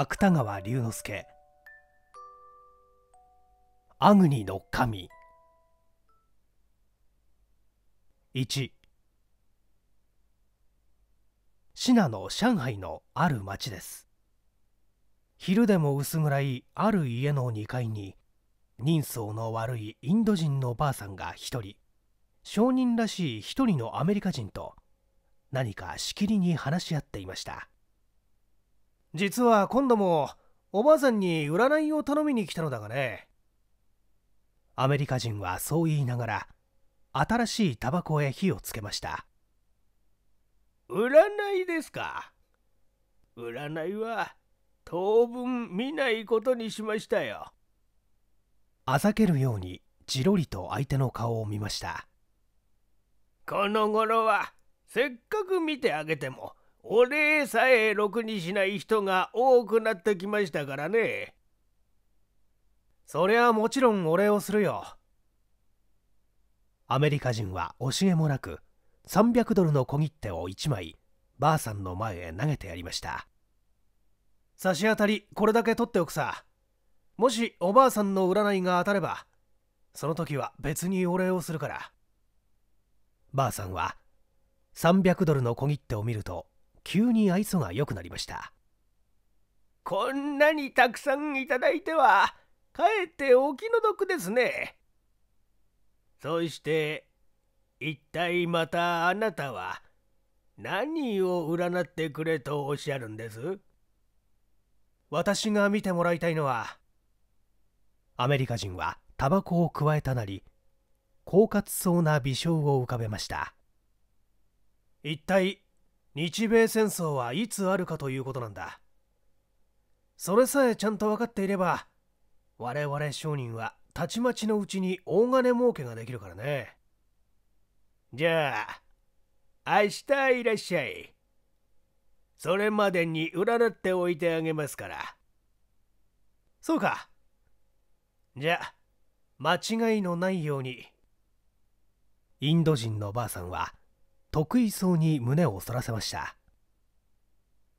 芥川龍之介アグニの神1シナの上海のある町です昼でも薄暗いある家の2階に人相の悪いインド人のばあさんが1人商人らしい1人のアメリカ人と何かしきりに話し合っていました実は今度もおばあさんに占いを頼みに来たのだがねアメリカ人はそう言いながら新しいタバコへ火をつけました占いですか占いは当分見ないことにしましたよあざけるようにじろりと相手の顔を見ましたこの頃はせっかく見てあげてもお礼さえろくにしない人が多くなってきましたからね。そりゃもちろんお礼をするよ。アメリカ人は惜しげもなく300ドルの小切手を1枚ばあさんの前へ投げてやりました差し当たりこれだけ取っておくさもしおばあさんの占いが当たればその時は別にお礼をするからばあさんは300ドルの小切手を見ると急に愛想が良くなりましたこんなにたくさんいただいてはかえってお気の毒ですねそして一体またあなたは何を占ってくれとおっしゃるんです私が見てもらいたいのはアメリカ人はタバコをくわえたなり狡猾そうな微笑を浮かべました一体日米戦争はいつあるかということなんだそれさえちゃんと分かっていれば我々商人はたちまちのうちに大金儲けができるからねじゃあ明日いらっしゃいそれまでに占っておいてあげますからそうかじゃあ間違いのないようにインド人のばあさんは得意そうに胸を反らせました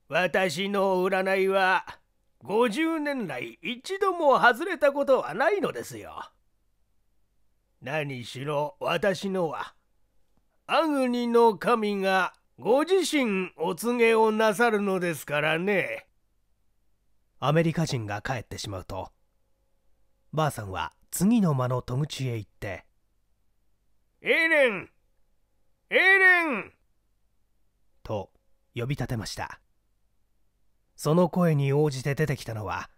私の占いは50年来一度も外れたことはないのですよ何しろ私のはアグニの神がご自身お告げをなさるのですからねアメリカ人が帰ってしまうとばあさんは次の間の戸口へ行ってエレンエレン呼び立てましたその声に応じて出てきたのは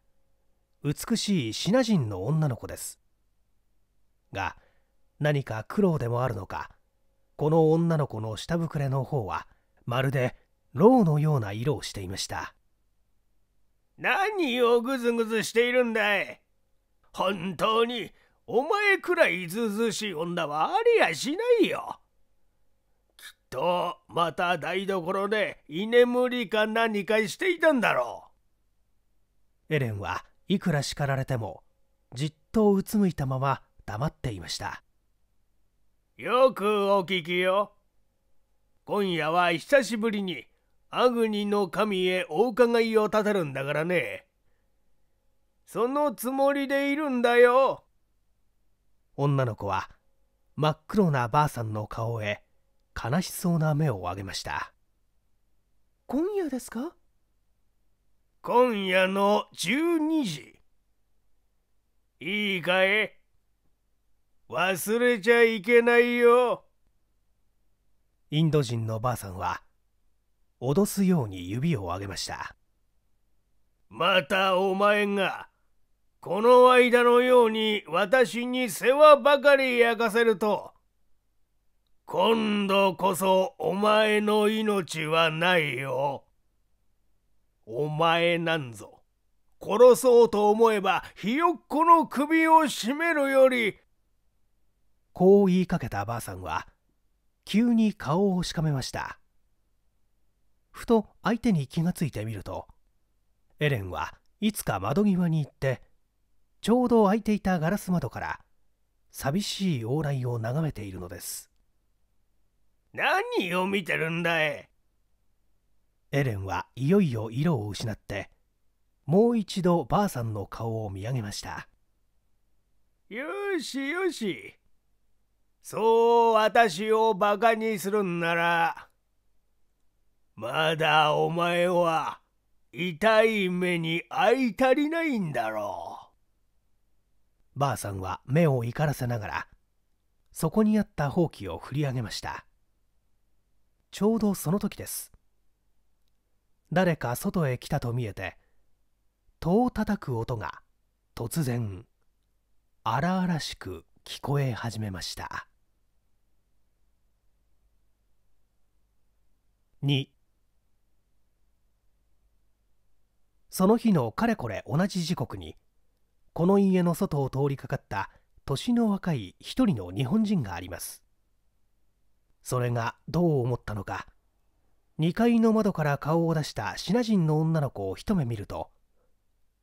美しいシナ人の女の子ですが何か苦労でもあるのかこの女の子の下膨れの方はまるでろうのような色をしていました何をぐずぐずしているんだい本当にお前くらいずうずうしい女はありやしないよとまた台所で居眠りか何かしていたんだろうエレンはいくら叱られてもじっとうつむいたまま黙っていましたよくお聞きよ今夜は久しぶりにアグニの神へお伺いを立てるんだからねそのつもりでいるんだよ女の子は真っ黒なばあさんの顔へ悲しそうな目を上げました今夜ですか今夜の12時いいかい忘れちゃいけないよインド人のばあさんは脅すように指を上げましたまたお前がこの間のように私に世話ばかり焼かせると今度こそお前の命はないよ。お前なんぞ。殺そうと思えばひよっこの首を絞めるより。こう言いかけたばあさんは急に顔をしかめました。ふと相手に気がついてみるとエレンはいつか窓際に行ってちょうど開いていたガラス窓から寂しい往来を眺めているのです。何を見てるんだいエレンはいよいよ色を失ってもう一度ばあさんの顔を見上げましたよしよしそう私をバカにするんならまだお前は痛い目に遭い足りないんだろうばあさんは目を怒らせながらそこにあったほうきを振り上げましたちょうどその時です誰か外へ来たと見えて戸を叩く音が突然荒々しく聞こえ始めました2その日のかれこれ同じ時刻にこの家の外を通りかかった年の若い一人の日本人がありますそれがどう思ったのか2階の窓から顔を出したシナ人の女の子を一目見ると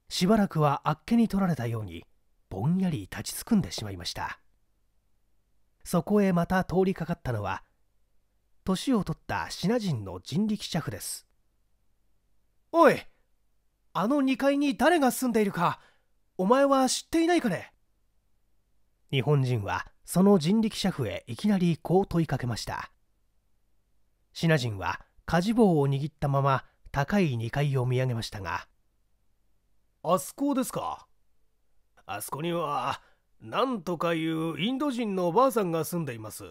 しばらくはあっけに取られたようにぼんやり立ちすくんでしまいましたそこへまた通りかかったのは年を取ったシナ人の人力車夫ですおいあの2階に誰が住んでいるかお前は知っていないかね日本人はその人力車夫へいきなりこう問いかけましたシナ人は火事棒を握ったまま高い2階を見上げましたがあそこですかあそこには何とかいうインド人のおばあさんが住んでいます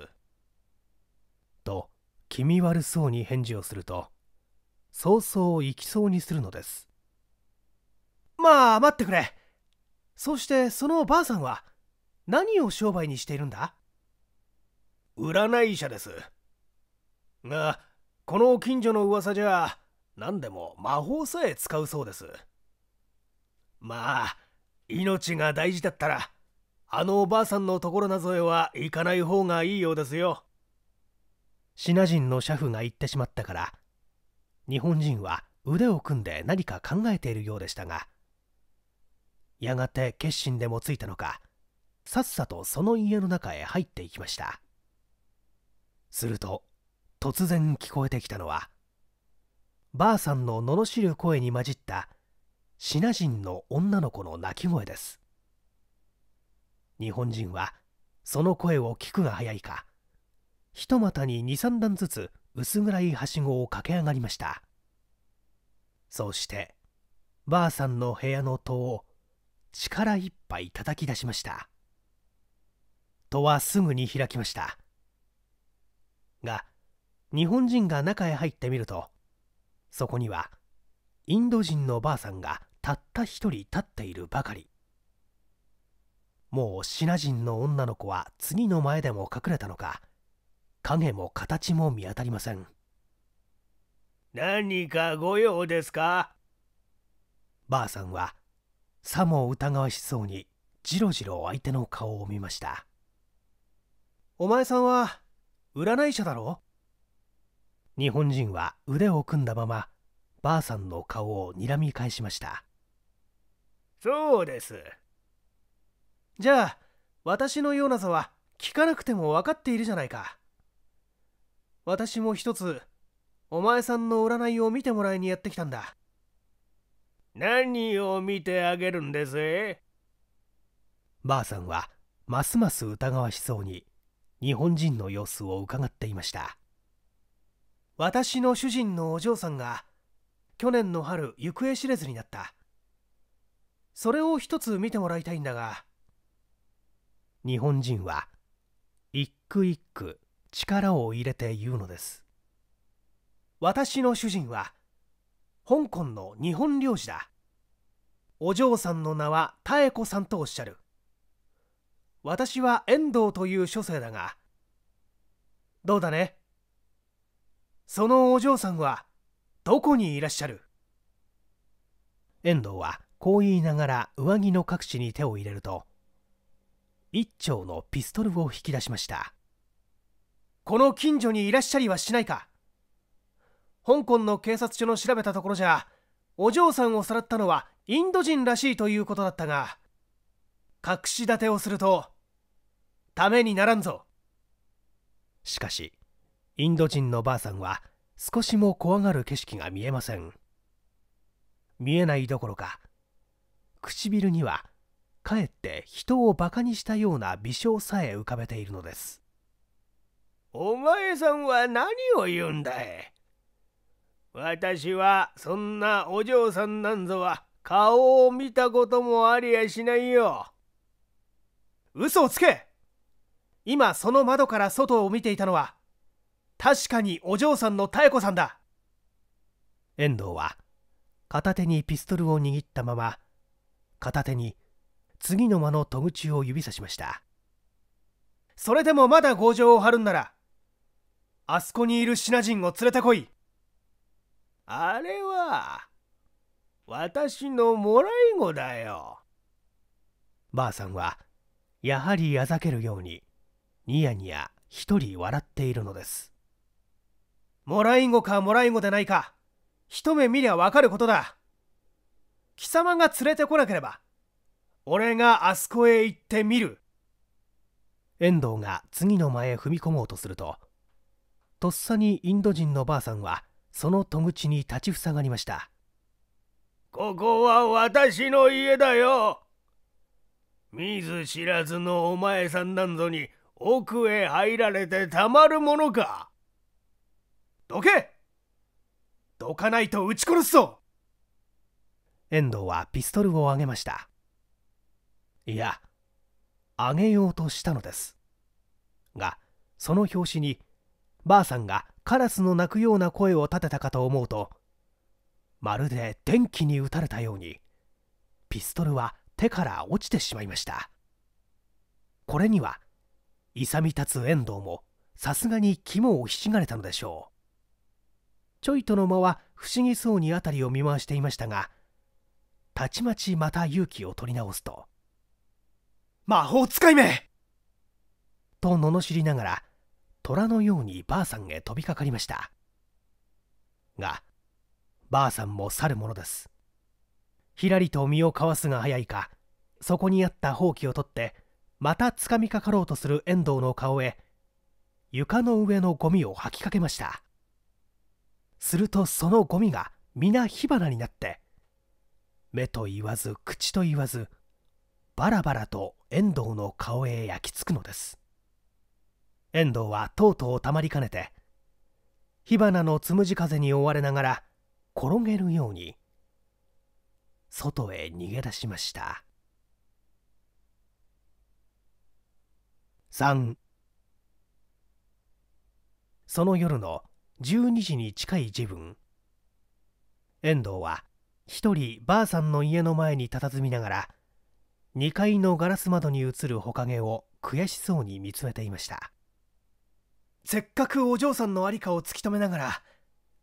と気味悪そうに返事をすると早々行きそうにするのですまあ待ってくれそしてそのおばあさんは何を商売にしているんだ占い者ですがこの近所の噂じゃ何でも魔法さえ使うそうですまあ命が大事だったらあのおばあさんのところなぞへは行かない方がいいようですよシナ人の車夫が言ってしまったから日本人は腕を組んで何か考えているようでしたがやがて決心でもついたのかさっさとその家の中へ入っていきましたすると突然聞こえてきたのはばあさんの罵る声に混じったシナ人の女の子の泣き声です日本人はその声を聞くが早いかひとま股に23段ずつ薄暗いはしごを駆け上がりましたそうしてばあさんの部屋の戸を力いっぱい叩き出しました戸はすぐに開きましたが日本人が中へ入ってみるとそこにはインド人のばあさんがたった一人立っているばかりもうシナ人の女の子は次の前でも隠れたのか影も形も見当たりません何かご用ですかばあさんはさも疑わしそうにじろじろ相手の顔を見ましたお前さんは占い者だろ日本人は腕を組んだままばあさんの顔をにらみ返しましたそうですじゃあ私のような座は聞かなくても分かっているじゃないか私も一つお前さんの占いを見てもらいにやってきたんだ何を見てあげるんですばあさんはますます疑わしそうに日本人の様子を伺っていました私の主人のお嬢さんが去年の春行方知れずになったそれを一つ見てもらいたいんだが日本人は一句一句力を入れて言うのです私の主人は香港の日本領事だお嬢さんの名は妙子さんとおっしゃる私は遠藤という書生だがどうだねそのお嬢さんはどこにいらっしゃる遠藤はこう言いながら上着の各地に手を入れると一丁のピストルを引き出しましたこの近所にいらっしゃりはしないか香港の警察署の調べたところじゃお嬢さんをさらったのはインド人らしいということだったが隠し立てをするとためにならんぞしかしインド人のばあさんは少しも怖がる景色が見えません見えないどころか唇にはかえって人をバカにしたような微笑さえ浮かべているのですお前さんは何を言うんだい私はそんなお嬢さんなんぞは顔を見たこともありやしないよ嘘をつけ今その窓から外を見ていたのは確かにお嬢さんの妙子さんだ遠藤は片手にピストルを握ったまま片手に次の間の戸口を指さしましたそれでもまだ強情を張るんならあそこにいるシナ人を連れてこいあれは私のもらい子だよばあさんはやはりあざけるようにニヤニヤ一人笑っているのですもらいごかもらいごでないか一目見りゃわかることだ貴様が連れてこなければ俺があそこへ行ってみる遠藤が次の間へ踏み込もうとするととっさにインド人のばあさんはその戸口に立ちふさがりましたここは私の家だよ見ず知らずのお前さんなんぞに奥へ入られてたまるものかどけどかないと撃ち殺すぞ遠藤はピストルを上げましたいや上げようとしたのですがその拍子にばあさんがカラスの鳴くような声を立てたかと思うとまるで電気に打たれたようにピストルは手から落ちてしまいましたこれには勇み立つ遠藤もさすがに肝をひしがれたのでしょうちょいとの間は不思議そうに辺りを見回していましたがたちまちまた勇気を取り直すと「魔法使いめ!」と罵りながら虎のようにばあさんへ飛びかかりましたがばあさんも去るものですひらりと身をかわすが早いかそこにあったほうきを取ってまた掴みかかろうとする遠藤の顔へ床の上のゴミを吐きかけましたするとそのゴミが皆火花になって目と言わず口と言わずバラバラと遠藤の顔へ焼きつくのです遠藤はとうとうたまりかねて火花のつむじ風に追われながら転げるように外へ逃げ出しました。3その夜の12時に近い時分遠藤は一人ばあさんの家の前に佇みながら2階のガラス窓に映るほかげを悔しそうに見つめていましたせっかくお嬢さんの在りかを突き止めながら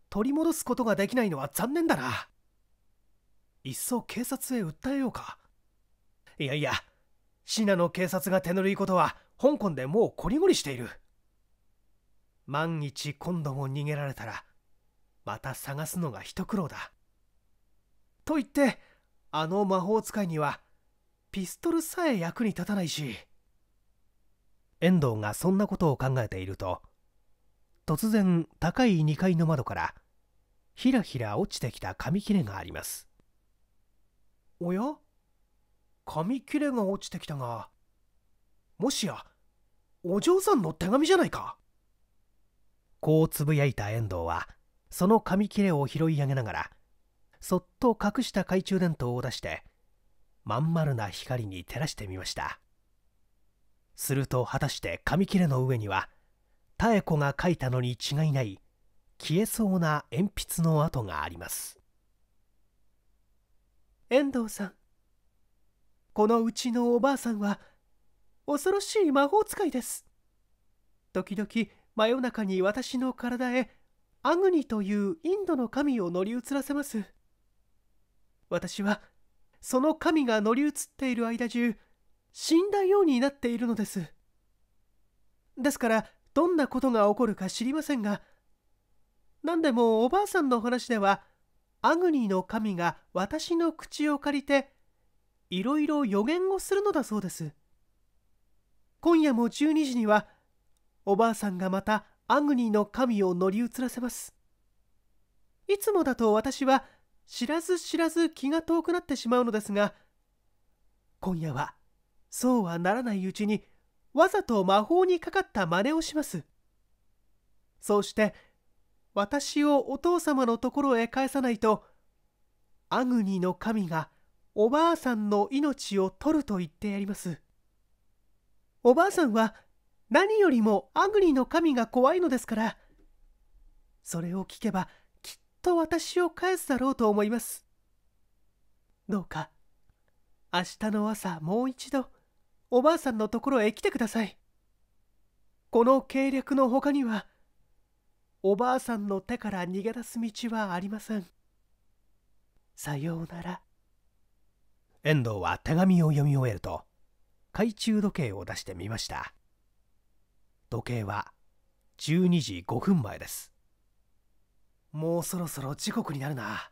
取り戻すことができないのは残念だないっそ警察へ訴えようかいやいや信濃警察が手ぬるいことは香港でもうこりごりしている万一今度も逃げられたらまた探すのが一苦労だと言ってあの魔法使いにはピストルさえ役に立たないし遠藤がそんなことを考えていると突然高い2階の窓からひらひら落ちてきた紙切れがありますおや紙切れが落ちてきたがもしやお嬢さんの手紙じゃないかこうつぶやいた遠藤はその紙切れを拾い上げながらそっと隠した懐中電灯を出してまん丸な光に照らしてみましたすると果たして紙切れの上には妙子が書いたのに違いない消えそうな鉛筆の跡があります遠藤さんこのうちのおばあさんは恐ろしい魔法使いです時々真夜中に私の体へアグニというインドの神を乗り移らせます私はその神が乗り移っている間中死んだようになっているのですですからどんなことが起こるか知りませんが何でもおばあさんの話ではアグニの神が私の口を借りていろいろ予言をするのだそうです今夜も12時にはおばあさんがまたアグニーの神を乗り移らせますいつもだと私は知らず知らず気が遠くなってしまうのですが今夜はそうはならないうちにわざと魔法にかかった真似をしますそうして私をお父様のところへ返さないとアグニーの神がおばあさんの命を取ると言ってやりますおばあさんは何よりもアグリの神が怖いのですからそれを聞けばきっと私を返すだろうと思いますどうか明日の朝もう一度おばあさんのところへ来てくださいこの計略の他にはおばあさんの手から逃げ出す道はありませんさようなら遠藤は手紙を読み終えると懐中時計を出してみました時計は12時5分前ですもうそろそろ時刻になるな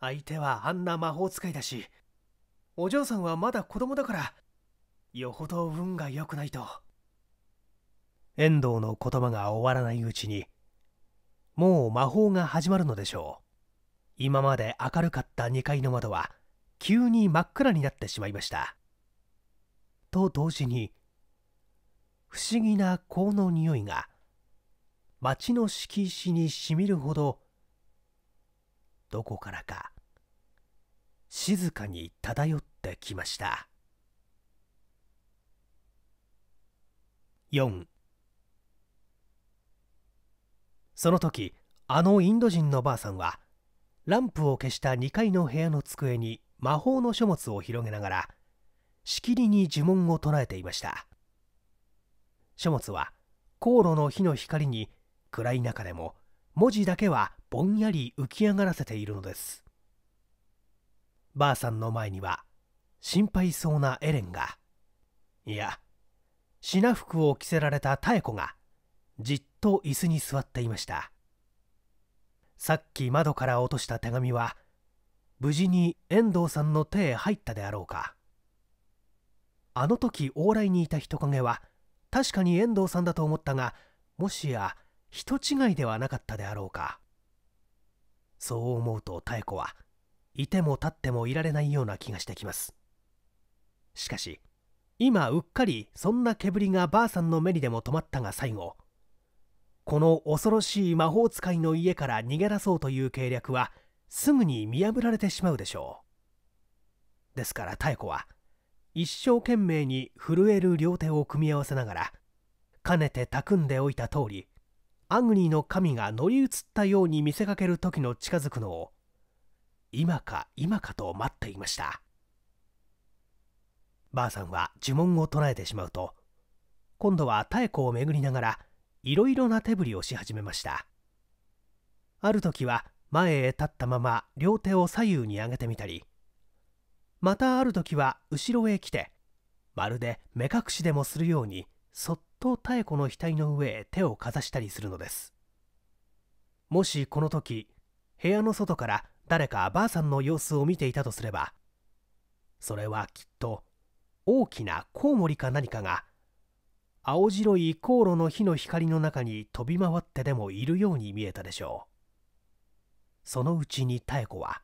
相手はあんな魔法使いだしお嬢さんはまだ子供だからよほど運が良くないと遠藤の言葉が終わらないうちにもう魔法が始まるのでしょう今まで明るかった2階の窓は急に真っ暗になってしまいましたと同時に不思議な香の匂いが町の敷石にしみるほどどこからか静かに漂ってきました4その時あのインド人のばあさんはランプを消した2階の部屋の机に魔法の書物を広げながらしきりに呪文を唱えていました書物は航路の火の光に暗い中でも文字だけはぼんやり浮き上がらせているのですばあさんの前には心配そうなエレンがいや品服を着せられた妙子がじっと椅子に座っていましたさっき窓から落とした手紙は無事に遠藤さんの手へ入ったであろうかあの時往来にいた人影は確かに遠藤さんだと思ったがもしや人違いではなかったであろうかそう思うと妙子はいても立ってもいられないような気がしてきますしかし今うっかりそんな煙がばあさんの目にでも止まったが最後この恐ろしい魔法使いの家から逃げ出そうという計略はすぐに見破られてしまうでしょうですから妙子は一生懸命に震える両手を組み合わせながらかねて企んでおいた通りアグニーの神が乗り移ったように見せかける時の近づくのを今か今かと待っていましたばあさんは呪文を唱えてしまうと今度は妙子を巡りながらいろいろな手振りをし始めましたある時は前へ立ったまま両手を左右に上げてみたりまたある時は後ろへ来てまるで目隠しでもするようにそっと妙子の額の上へ手をかざしたりするのですもしこの時部屋の外から誰かばあさんの様子を見ていたとすればそれはきっと大きなコウモリか何かが青白い航路の火の光の中に飛び回ってでもいるように見えたでしょうそのうちに妙子は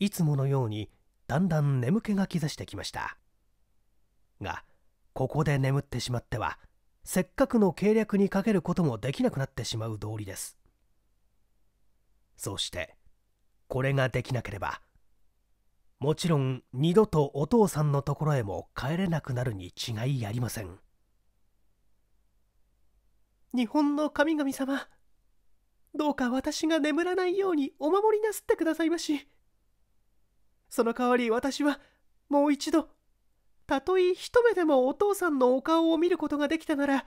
いつものようにだんだん眠気が気ざしてきましたがここで眠ってしまってはせっかくの計略にかけることもできなくなってしまう道理ですそしてこれができなければもちろん二度とお父さんのところへも帰れなくなるに違いありません日本の神々様どうか私が眠らないようにお守りなすってくださいまし。その代わり私はもう一度たとえ一目でもお父さんのお顔を見ることができたなら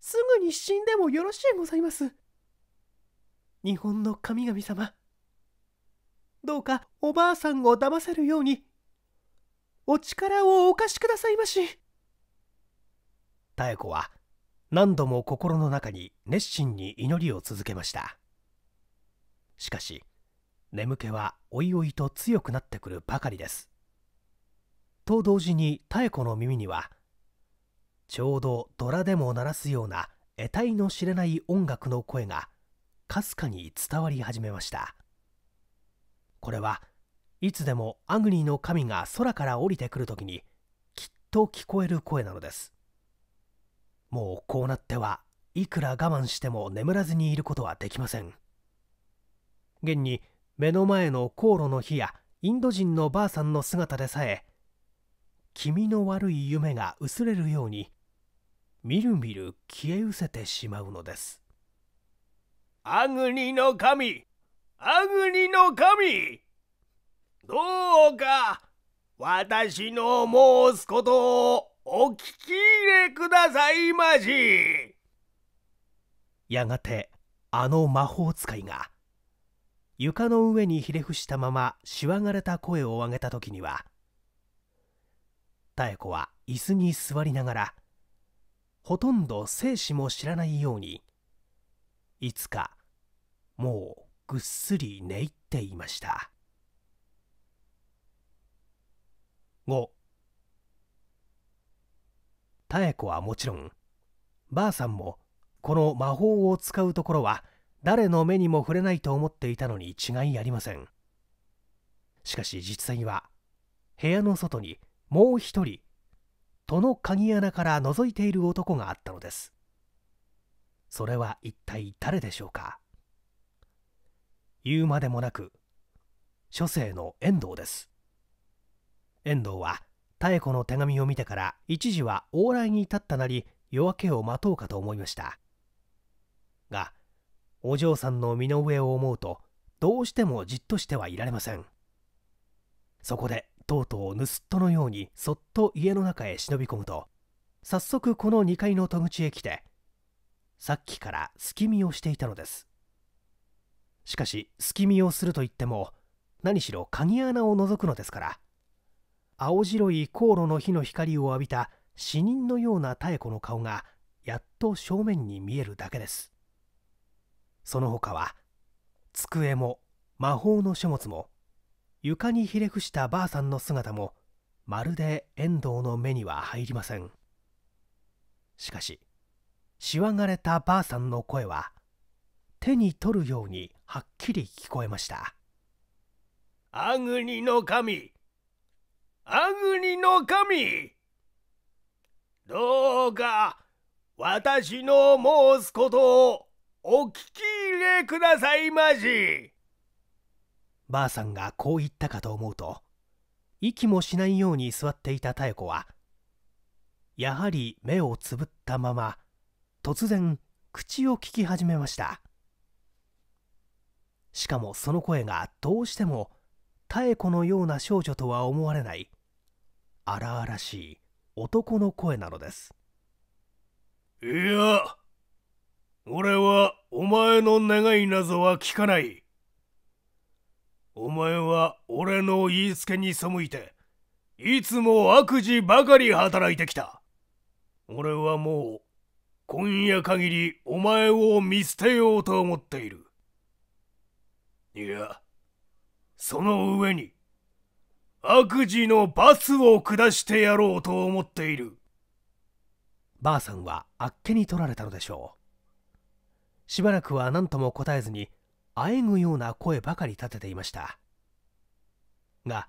すぐに死んでもよろしいございます日本の神々様どうかおばあさんを騙せるようにお力をお貸しくださいまし妙子は何度も心の中に熱心に祈りを続けましたしかし眠気はおいおいと強くなってくるばかりです。と同時に妙子の耳にはちょうどドラでも鳴らすような得体の知れない音楽の声がかすかに伝わり始めましたこれはいつでもアグニーの神が空から降りてくる時にきっと聞こえる声なのですもうこうなってはいくら我慢しても眠らずにいることはできません現に目の前の航路の火やインド人のばあさんの姿でさえ気味の悪い夢が薄れるようにみるみる消え失せてしまうのですアグニの神アグニの神どうか私の申すことをお聞き入れくださいましやがてあの魔法使いが床の上にひれ伏したまましわがれた声を上げた時には妙子は椅子に座りながらほとんど生死も知らないようにいつかもうぐっすり寝入っていました5妙子はもちろんばあさんもこの魔法を使うところは誰の目にも触れないと思っていたのに違いありませんしかし実際は部屋の外にもう一人戸の鍵穴から覗いている男があったのですそれは一体誰でしょうか言うまでもなく書生の遠藤です遠藤は妙子の手紙を見てから一時は往来に至ったなり夜明けを待とうかと思いましたがお嬢さんの身の上を思うとどうしてもじっとしてはいられませんそこでとうとう盗っ人のようにそっと家の中へ忍び込むと早速この2階の戸口へ来てさっきから隙見をしていたのですしかし隙見をするといっても何しろ鍵穴を覗くのですから青白い航路の火の光を浴びた死人のような妙子の顔がやっと正面に見えるだけですその他は机も魔法の書物も床にひれ伏したばあさんの姿もまるで遠藤の目には入りませんしかししわがれたばあさんの声は手に取るようにはっきり聞こえました「アグニの神アグニの神どうか私の申すことをお聞き入れくださいまじばあさんがこう言ったかと思うと息もしないように座っていた妙子はやはり目をつぶったまま突然口を聞き始めましたしかもその声がどうしても妙子のような少女とは思われない荒々しい男の声なのですいや俺はお前の願いなぞは聞かない。お前は俺の言いつけに背いて、いつも悪事ばかり働いてきた。俺はもう、今夜限りお前を見捨てようと思っている。いや、その上に、悪事の罰を下してやろうと思っている。ばあさんはあっけに取られたのでしょう。しばらくは何とも答えずにあえぐような声ばかり立てていましたが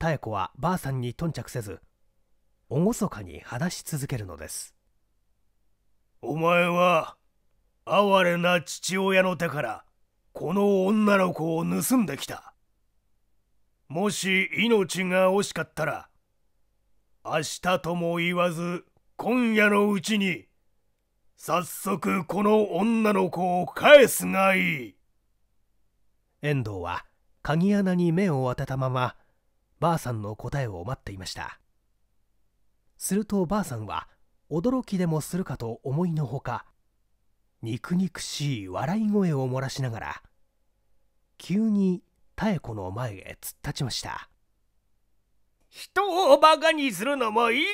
妙子はばあさんに頓着せず厳かに話し続けるのですお前は哀れな父親の手からこの女の子を盗んできたもし命が惜しかったら明日とも言わず今夜のうちに早速この女の子を返すがいい遠藤は鍵穴に目を当てたままばあさんの答えを待っていましたするとばあさんは驚きでもするかと思いのほか肉肉しい笑い声を漏らしながら急に妙子の前へ突っ立ちました人をバカにするのもいい加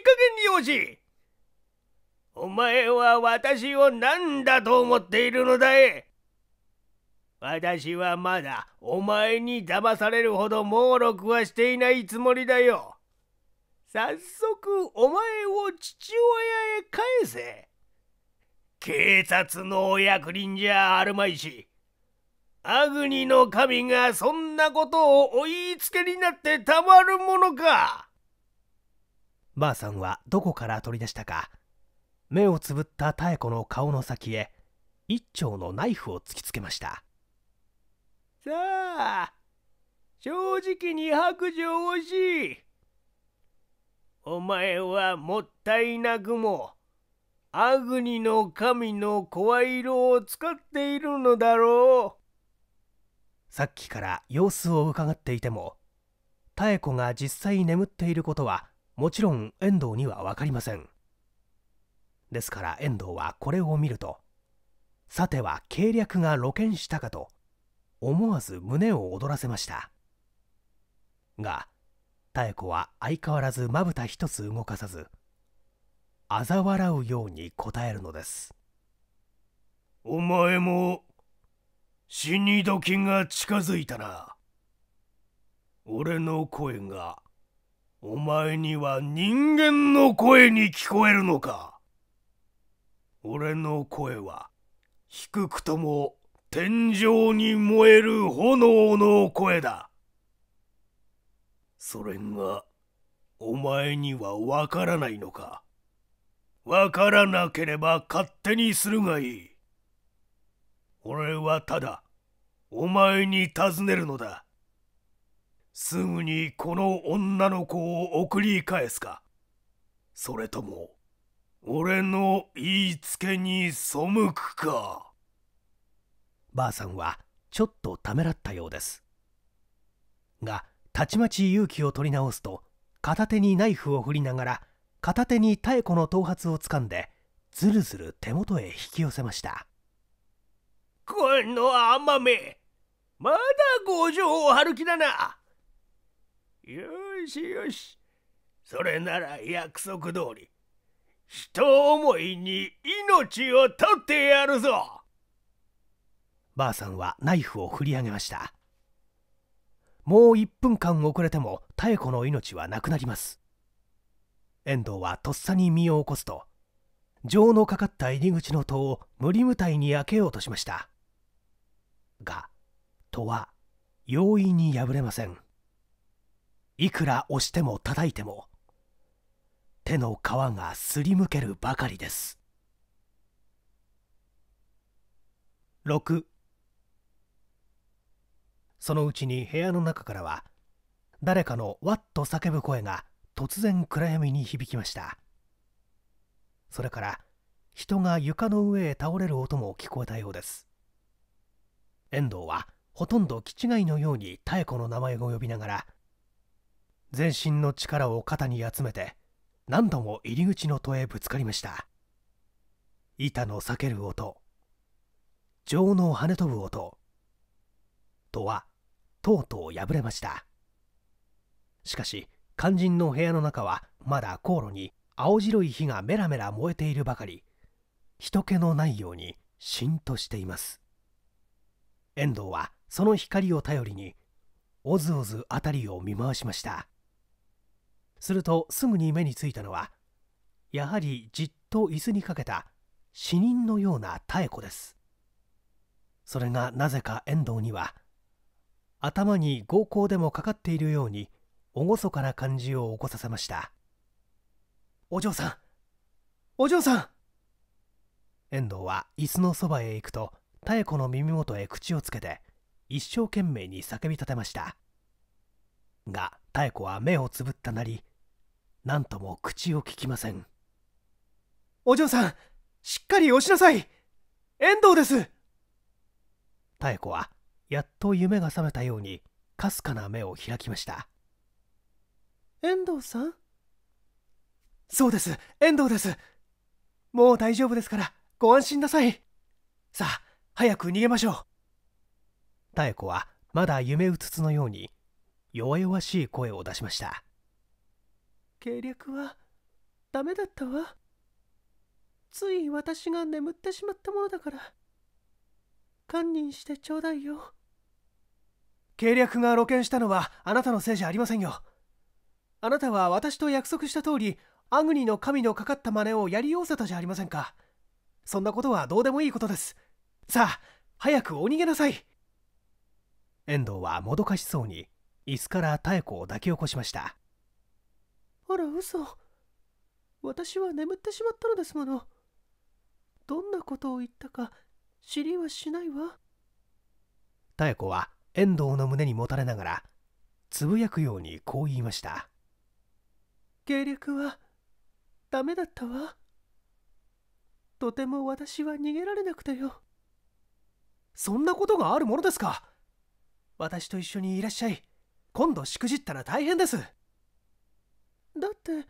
減に用心お前は私を何だと思っているのだい私はまだお前に騙されるほど猛録はしていないつもりだよ。早速お前を父親へ返せ。警察のお役人じゃあるまいし。アグニの神がそんなことをお言いつけになってたまるものか。ばあさんはどこから取り出したか目をつぶった妙子の顔の先へ一丁のナイフを突きつけましたさあ正直に白状をしお前はもったいなくもアグニの神の声色を使っているのだろうさっきから様子を伺っていても妙子が実際眠っていることはもちろん遠藤には分かりませんですから遠藤はこれを見るとさては計略が露見したかと思わず胸を躍らせましたが妙子は相変わらずまぶた一つ動かさず嘲笑うように答えるのですお前も死に時が近づいたな俺の声がお前には人間の声に聞こえるのか俺の声は低くとも天井に燃える炎の声だそれがお前にはわからないのかわからなければ勝手にするがいい俺はただお前に尋ねるのだすぐにこの女の子を送り返すかそれとも俺の言いつけに背くかばあさんはちょっとためらったようですがたちまち勇気を取り直すと片手にナイフを振りながら片手に妙子の頭髪をつかんでずるずる手元へ引き寄せましたこの甘めまだ五条を歩きだなよしよしそれなら約束通り人思いに命を取ってやるぞばあさんはナイフを振り上げましたもう1分間遅れても妙子の命はなくなります遠藤はとっさに身を起こすと錠のかかった入り口の戸を無理無体に開けようとしましたが戸は容易に破れませんいくら押しても叩いても手の皮がすりむけるばかりです6そのうちに部屋の中からは誰かのわっと叫ぶ声が突然暗闇に響きましたそれから人が床の上へ倒れる音も聞こえたようです遠藤はほとんど気違いのように妙子の名前を呼びながら全身の力を肩に集めて何度も入り口の戸へぶつかりました板の裂ける音情の跳ね飛ぶ音戸はとうとう破れましたしかし肝心の部屋の中はまだ航路に青白い火がメラメラ燃えているばかり人気のないようにしんとしています遠藤はその光を頼りにおずおず辺りを見回しましたするとすぐに目についたのはやはりじっと椅子にかけた死人のような妙子ですそれがなぜか遠藤には頭に合コンでもかかっているように厳かな感じを起こさせましたお嬢さんお嬢さん遠藤は椅子のそばへ行くと妙子の耳元へ口をつけて一生懸命に叫び立てましたが妙子は目をつぶったなり何とも口をききませんお嬢さんしっかり押しなさい遠藤です妙子はやっと夢が覚めたようにかすかな目を開きました遠藤さんそうです遠藤ですもう大丈夫ですからご安心なさいさあ早く逃げましょう妙子はまだ夢うつつのように弱々しい声を出しました計略はダメだったわつい私が眠ってしまったものだから堪忍してちょうだいよ計略が露見したのはあなたのせいじゃありませんよあなたは私と約束した通りアグニの神のかかった真似をやりようせたじゃありませんかそんなことはどうでもいいことですさあ早くお逃げなさい遠藤はもどかしそうに椅子から妙子を抱き起こしましたあら嘘私は眠ってしまったのですものどんなことを言ったか知りはしないわ妙子は遠藤の胸にもたれながらつぶやくようにこう言いました計略はダメだったわとても私は逃げられなくてよそんなことがあるものですか私と一緒にいらっしゃい今度しくじったら大変ですだって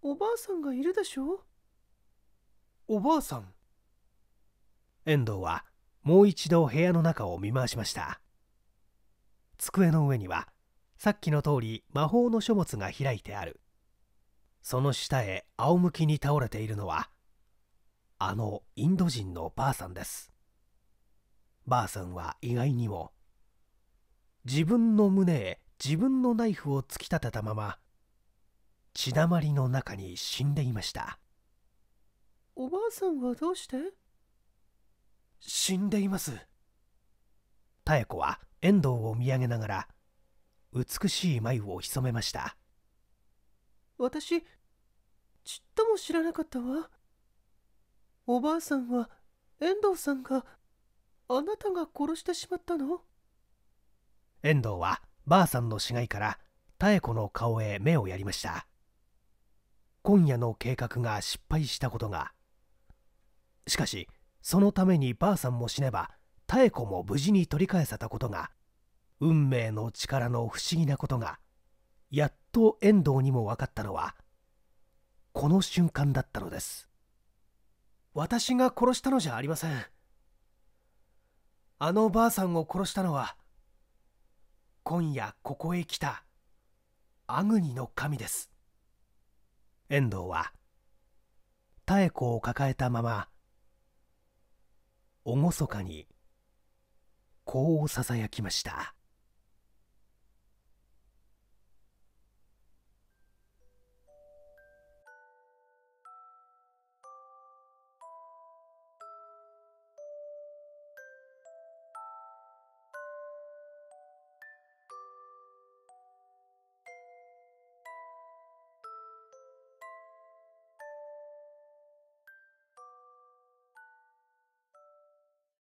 おばあさんがいるでしょおばあさん遠藤はもう一度部屋の中を見回しました机の上にはさっきの通り魔法の書物が開いてあるその下へ仰向きに倒れているのはあのインド人のばあさんですばあさんは意外にも自分の胸へ自分のナイフを突き立てたまま血だまりの中に死んでいましたおばあさんはどうして死んでいます妙子は遠藤を見上げながら美しい眉を潜めました私ちっとも知らなかったわおばあさんは遠藤さんがあなたが殺してしまったの遠藤はばあさんの死骸から妙子の顔へ目をやりました今夜の計画が失敗したことがしかしそのためにばあさんも死ねば妙子も無事に取り返せたことが運命の力の不思議なことがやっと遠藤にも分かったのはこの瞬間だったのです私が殺したのじゃありませんあのばあさんを殺したのは今夜ここへ来たアグニの神です遠藤は妙子を抱えたまま厳かにこうささやきました